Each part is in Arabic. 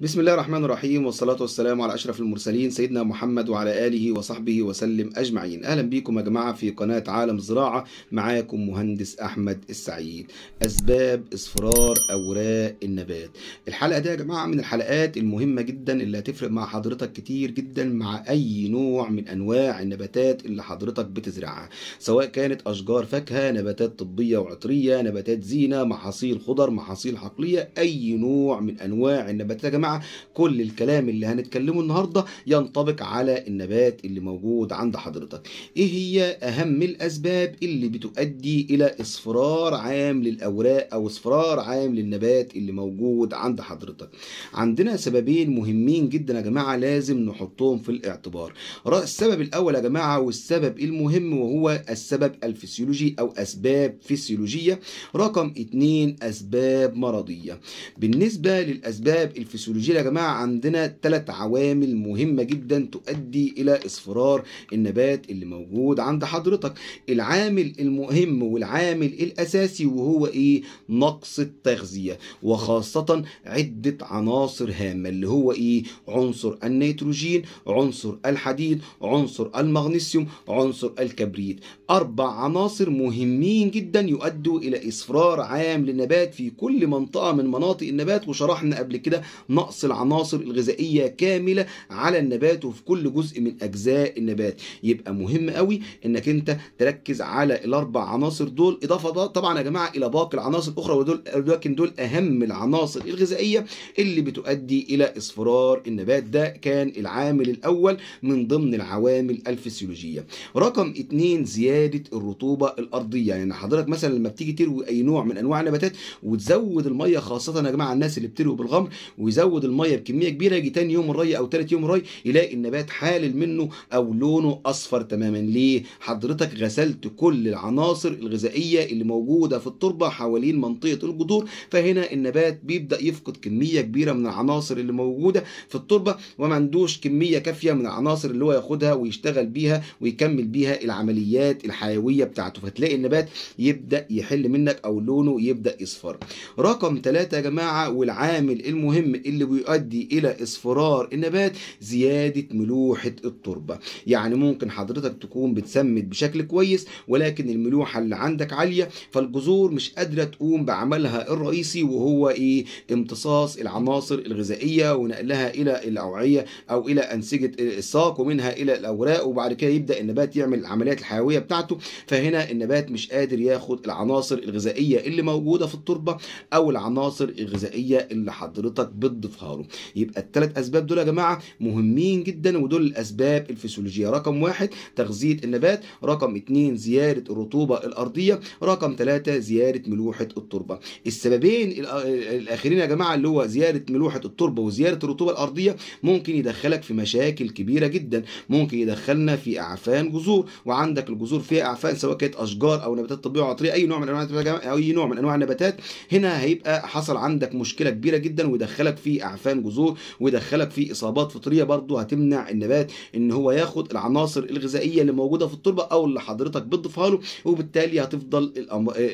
بسم الله الرحمن الرحيم والصلاة والسلام على أشرف المرسلين سيدنا محمد وعلى آله وصحبه وسلم أجمعين أهلا بكم يا جماعة في قناة عالم زراعة معاكم مهندس أحمد السعيد أسباب إصفرار أوراق النبات الحلقة دي يا جماعة من الحلقات المهمة جدا اللي هتفرق مع حضرتك كتير جدا مع أي نوع من أنواع النباتات اللي حضرتك بتزرعها سواء كانت أشجار فاكهة نباتات طبية وعطرية نباتات زينة محاصيل خضر محاصيل حقلية أي نوع من أنواع النباتات يا جماعة كل الكلام اللي هنتكلمه النهاردة ينطبق على النبات اللي موجود عند حضرتك ايه هي اهم الاسباب اللي بتؤدي الى اصفرار عام للاوراق او اصفرار عام للنبات اللي موجود عند حضرتك عندنا سببين مهمين جدا يا جماعة لازم نحطهم في الاعتبار السبب الاول يا جماعة والسبب المهم وهو السبب الفسيولوجي او اسباب فسيولوجية رقم اثنين اسباب مرضية بالنسبة للاسباب الفسيولوجية البيولوجية يا جماعة عندنا ثلاث عوامل مهمة جدا تؤدي إلى إصفرار النبات اللي موجود عند حضرتك العامل المهم والعامل الأساسي وهو إيه نقص التغذية وخاصة عدة عناصر هامة اللي هو إيه عنصر النيتروجين عنصر الحديد عنصر المغنيسيوم عنصر الكبريت أربع عناصر مهمين جدا يؤدوا إلى إصفرار عام للنبات في كل منطقة من مناطق النبات وشرحنا قبل كده نقص نقص العناصر الغذائية كاملة على النبات وفي كل جزء من أجزاء النبات يبقى مهم قوي إنك أنت تركز على الأربع عناصر دول إضافة طبعا يا جماعة إلى باقي العناصر الأخرى ودول لكن دول أهم العناصر الغذائية اللي بتؤدي إلى إصفرار النبات ده كان العامل الأول من ضمن العوامل الفسيولوجية رقم اتنين زيادة الرطوبة الأرضية يعني حضرتك مثلا لما بتيجي تروي أي نوع من أنواع النباتات وتزود المية خاصة يا جماعة الناس اللي بتروي بالغمر ويزود ازود الميه بكميه كبيره يجي تاني يوم الري او تالت يوم الري يلاقي النبات حالل منه او لونه اصفر تماما ليه حضرتك غسلت كل العناصر الغذائيه اللي موجوده في التربه حوالين منطقه الجذور فهنا النبات بيبدا يفقد كميه كبيره من العناصر اللي موجوده في التربه وما عندوش كميه كافيه من العناصر اللي هو ياخدها ويشتغل بيها ويكمل بيها العمليات الحيويه بتاعته فتلاقي النبات يبدا يحل منك او لونه يبدا يصفر رقم ثلاثة يا جماعه والعامل المهم اللي اللي بيؤدي إلى إصفرار النبات زيادة ملوحة التربة يعني ممكن حضرتك تكون بتسمد بشكل كويس ولكن الملوحة اللي عندك عالية فالجذور مش قادرة تقوم بعملها الرئيسي وهو إيه امتصاص العناصر الغذائية ونقلها إلى الأوعية أو إلى أنسجة الساق ومنها إلى الأوراق وبعد كده يبدأ النبات يعمل العمليات الحيوية بتاعته فهنا النبات مش قادر ياخد العناصر الغذائية اللي موجودة في التربة أو العناصر الغذائية اللي حضرتك بتضيفها هتضيفها له يبقى التلات اسباب دول يا جماعه مهمين جدا ودول الاسباب الفسيولوجيه رقم واحد تغذيه النبات رقم اتنين زياده الرطوبه الارضيه رقم ثلاثه زياده ملوحه التربه السببين الاخرين يا جماعه اللي هو زياده ملوحه التربه وزياده الرطوبه الارضيه ممكن يدخلك في مشاكل كبيره جدا ممكن يدخلنا في اعفان جذور وعندك الجذور فيها اعفان سواء كانت اشجار او نباتات طبيعيه عطريه اي نوع من انواع اي نوع من انواع النباتات هنا هيبقى حصل عندك مشكله كبيره جدا ويدخلك في اعفان جذور ويدخلك في اصابات فطريه برضو هتمنع النبات ان هو ياخد العناصر الغذائيه اللي موجوده في التربه او اللي حضرتك بتضيفها له وبالتالي هتفضل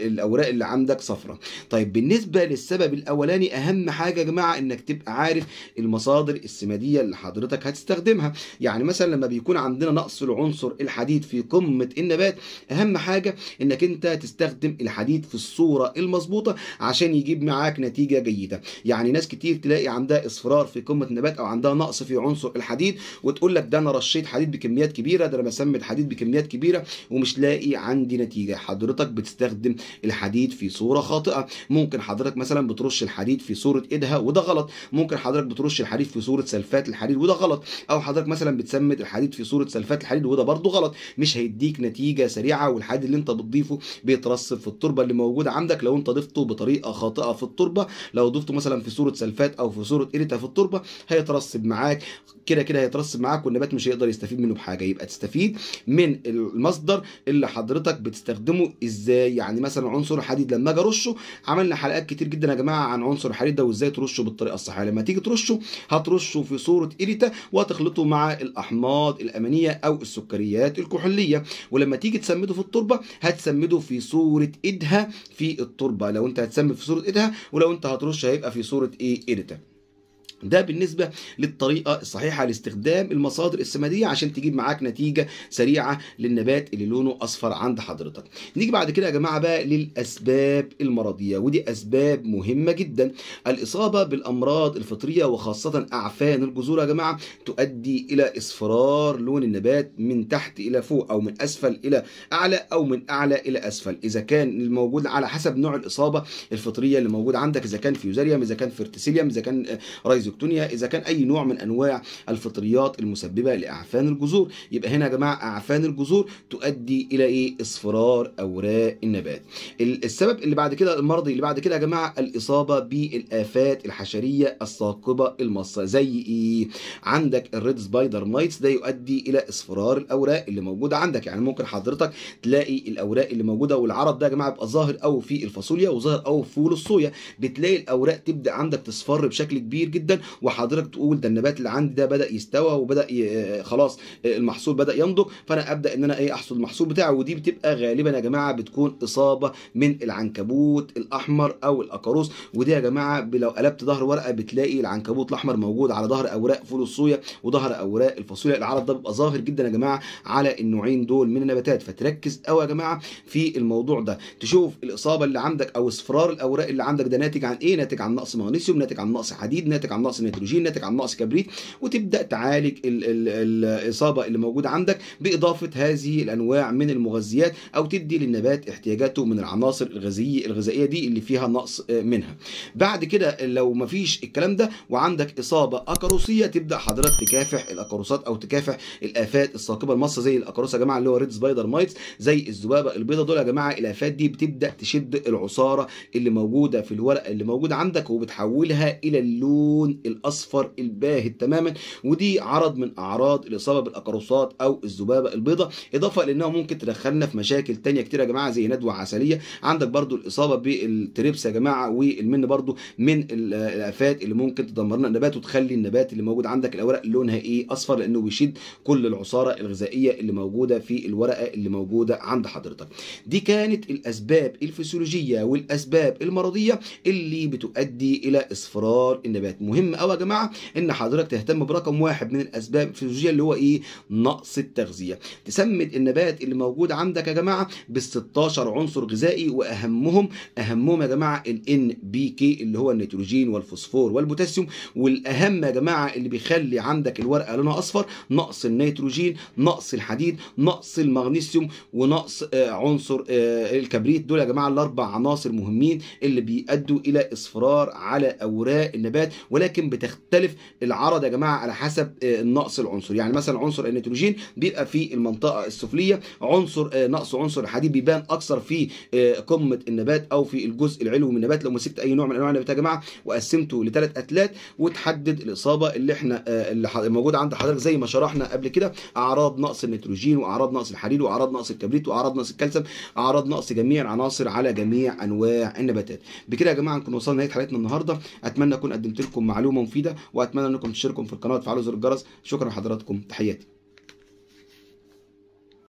الاوراق اللي عندك صفراء. طيب بالنسبه للسبب الاولاني اهم حاجه يا جماعه انك تبقى عارف المصادر السماديه اللي حضرتك هتستخدمها يعني مثلا لما بيكون عندنا نقص في العنصر الحديد في قمه النبات اهم حاجه انك انت تستخدم الحديد في الصوره المظبوطه عشان يجيب معاك نتيجه جيده يعني ناس كتير تلاقي عندها اصفرار في قمه النبات او عندها نقص في عنصر الحديد وتقول لك ده انا رشيت حديد بكميات كبيره ده انا بسمد حديد بكميات كبيره ومش لاقي عندي نتيجه حضرتك بتستخدم الحديد في صوره خاطئه ممكن حضرتك مثلا بترش الحديد في صوره ايدها وده غلط ممكن حضرتك بترش الحديد في صوره سلفات الحديد وده غلط او حضرتك مثلا بتسمد الحديد في صوره سلفات الحديد وده برده غلط مش هيديك نتيجه سريعه والحديد اللي انت بتضيفه بيترسب في التربه اللي موجوده عندك لو انت ضفته بطريقه خاطئه في التربه لو ضفته مثلا في صوره سلفات او في صوره قريتها في التربه هيترسب معاك كده كده هيترسب معاك والنبات مش هيقدر يستفيد منه بحاجه يبقى تستفيد من المصدر اللي حضرتك بتستخدمه ازاي يعني مثلا عنصر الحديد لما اجي ارشه عملنا حلقات كتير جدا يا جماعه عن عنصر الحديد ده وازاي ترشه بالطريقه الصحيحه لما تيجي ترشه هترشه في صوره قريتا وهتخلطه مع الاحماض الامينيه او السكريات الكحوليه ولما تيجي تسمده في التربه هتسمده في صوره ايدها في التربه لو انت هتسمي في صوره ايدها ولو انت هترش هيبقى في صوره ايه قريتا ده بالنسبة للطريقة الصحيحة لاستخدام المصادر السمادية عشان تجيب معاك نتيجة سريعة للنبات اللي لونه أصفر عند حضرتك نيجي بعد كده يا جماعة بقى للأسباب المرضية ودي أسباب مهمة جدا الإصابة بالأمراض الفطرية وخاصة أعفان الجذور يا جماعة تؤدي إلى إصفرار لون النبات من تحت إلى فوق أو من أسفل إلى أعلى أو من أعلى إلى أسفل إذا كان الموجود على حسب نوع الإصابة الفطرية اللي موجود عندك إذا كان فيوزاريوم إذا كان فيرتسيليوم إذا كان آه، رايزو التكتونيا اذا كان اي نوع من انواع الفطريات المسببه لاعفان الجذور يبقى هنا يا جماعه اعفان الجذور تؤدي الى ايه اصفرار اوراق النبات السبب اللي بعد كده المرضي اللي بعد كده يا جماعه الاصابه بالافات الحشريه الثاقبه المصه زي ايه عندك الريد سبايدر مايتس ده يؤدي الى اصفرار الاوراق اللي موجوده عندك يعني ممكن حضرتك تلاقي الاوراق اللي موجوده والعرض ده يا جماعه بيبقى ظاهر قوي في الفاصوليا وظاهر قوي في فول الصويا بتلاقي الاوراق تبدا عندك تصفر بشكل كبير جدا وحضرتك تقول ده النبات اللي عندي ده بدا يستوى وبدا آه، خلاص آه، المحصول بدا ينضج فانا ابدا ان انا ايه احصد المحصول بتاعي ودي بتبقى غالبا يا جماعه بتكون اصابه من العنكبوت الاحمر او الاكاروس ودي يا جماعه لو قلبت ظهر ورقه بتلاقي العنكبوت الاحمر موجود على ظهر اوراق فول الصويا وظهر اوراق الفاصوليا العرض ده بيبقى ظاهر جدا يا جماعه على النوعين دول من النباتات فتركز قوي يا جماعه في الموضوع ده تشوف الاصابه اللي عندك او اصفرار الاوراق اللي عندك ده ناتج عن ايه ناتج عن نقص مغنيسيوم ناتج عن نقص حديد ناتج عن نقص نيتروجين ناتج عن نقص كبريت وتبدا تعالج ال ال الاصابه اللي موجوده عندك باضافه هذه الانواع من المغذيات او تدي للنبات احتياجاته من العناصر الغذائيه الغذائيه دي اللي فيها نقص آه، منها بعد كده لو مفيش الكلام ده وعندك اصابه اكروسيه تبدا حضرتك تكافح الاكروسات او تكافح الافات الثاقبه المصه زي الاكاروسه يا جماعه اللي هو ريد سبايدر مايتس زي الذبابه البيضاء دول يا جماعه الافات دي بتبدا تشد العصاره اللي موجوده في الورقه اللي موجوده عندك وبتحولها الى اللون الاصفر الباهت تماما ودي عرض من اعراض الاصابه بالاقرصات او الذبابه البيضاء اضافه لانها ممكن تدخلنا في مشاكل تانية كتير يا جماعه زي ندوه عسليه عندك برضو الاصابه بالتريبس يا جماعه والمن برضو من الافات اللي ممكن تدمر لنا النبات وتخلي النبات اللي موجود عندك الاوراق لونها ايه اصفر لانه بيشد كل العصاره الغذائيه اللي موجوده في الورقه اللي موجوده عند حضرتك دي كانت الاسباب الفسيولوجيه والاسباب المرضيه اللي بتؤدي الى اصفرار النبات مهم مهم قوي يا جماعه ان حضرتك تهتم برقم واحد من الاسباب الفيزيولوجيه اللي هو ايه نقص التغذيه تسمد النبات اللي موجود عندك يا جماعه بال 16 عنصر غذائي واهمهم اهمهم يا جماعه الان بي كي اللي هو النيتروجين والفوسفور والبوتاسيوم والاهم يا جماعه اللي بيخلي عندك الورقه لونها اصفر نقص النيتروجين نقص الحديد نقص المغنيسيوم ونقص آه، عنصر آه، الكبريت دول يا جماعه الاربع عناصر مهمين اللي بيؤدوا الى اصفرار على اوراق النبات ولكن ولكن بتختلف العرض يا جماعه على حسب آه، النقص العنصري يعني مثلا عنصر النيتروجين بيبقى في المنطقه السفليه عنصر آه، نقص عنصر الحديد بيبان اكثر في آه، قمه النبات او في الجزء العلوي من النبات لو مسكت اي نوع من انواع النبات يا جماعه وقسمته لثلاث اتلات وتحدد الاصابه اللي احنا اللي موجوده عند حضرتك زي ما شرحنا قبل كده اعراض نقص النيتروجين واعراض نقص الحديد واعراض نقص الكبريت واعراض نقص الكالسيوم اعراض نقص جميع العناصر على جميع انواع النباتات بكده يا جماعه نكون وصلنا لنهايه حلقتنا النهارده اتمنى اكون قدمت لكم معلومه معلومه مفيده واتمنى انكم تشتركوا في القناه وتفعلوا زر الجرس شكرا لحضراتكم تحياتي